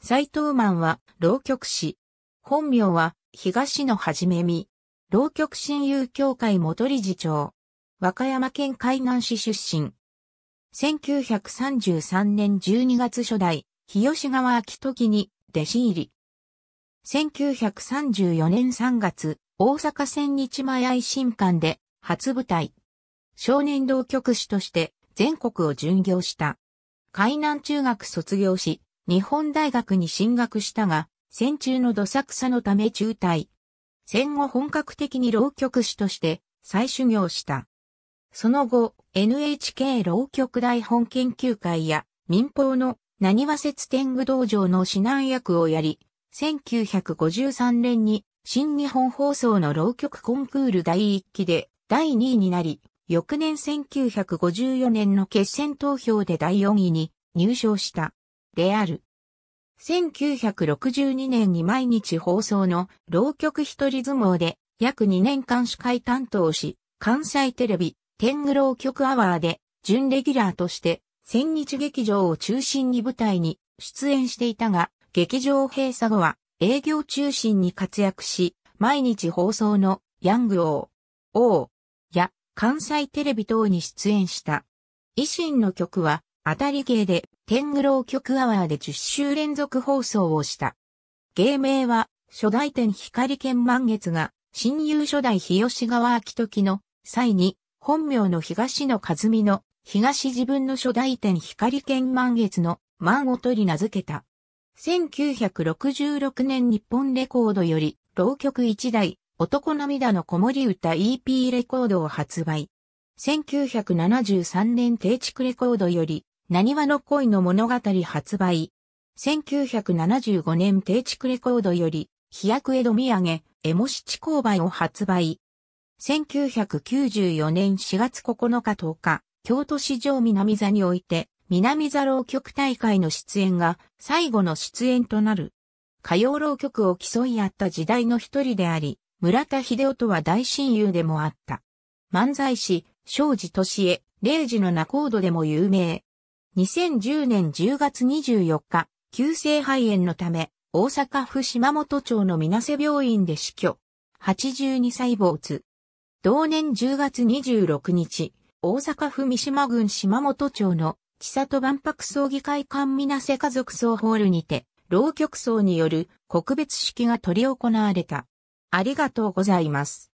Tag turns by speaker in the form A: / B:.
A: 斎藤満は、浪曲師。本名は、東野はじめみ。浪曲親友協会元理事長。和歌山県海南市出身。1933年12月初代、日吉川秋時に弟子入り。1934年3月、大阪千日前愛新館で初舞台。少年浪曲師として全国を巡業した。海南中学卒業し、日本大学に進学したが、戦中のどさくさのため中退。戦後本格的に浪曲師として再修行した。その後、NHK 浪曲台本研究会や民放の何和節天狗道場の指南役をやり、1953年に新日本放送の浪曲コンクール第1期で第2位になり、翌年1954年の決選投票で第4位に入賞した。である。1962年に毎日放送の浪曲一人相撲で約2年間司会担当し、関西テレビ天狗浪曲アワーで準レギュラーとして千日劇場を中心に舞台に出演していたが、劇場閉鎖後は営業中心に活躍し、毎日放送のヤング王、王や関西テレビ等に出演した。維新の曲は当たり芸で天狗浪曲アワーで10週連続放送をした。芸名は、初代天光剣満月が、親友初代日吉川明時の際に、本名の東野和美の東自分の初代天光剣満月の満を取り名付けた。1966年日本レコードより、浪曲一代、男涙の子守歌 EP レコードを発売。1973年定築レコードより、何話の恋の物語発売。1975年定畜レコードより、飛躍江戸土産、エモシ地勾売を発売。1994年4月9日10日、京都市場南座において、南座浪曲大会の出演が最後の出演となる。歌謡浪曲を競い合った時代の一人であり、村田秀夫とは大親友でもあった。漫才師、庄司敏江、礼二の仲人でも有名。2010年10月24日、急性肺炎のため、大阪府島本町の水瀬病院で死去。82歳没。同年10月26日、大阪府三島郡島本町の千里万博葬儀会館水瀬家族葬ホールにて、浪曲葬による告別式が執り行われた。ありがとうございます。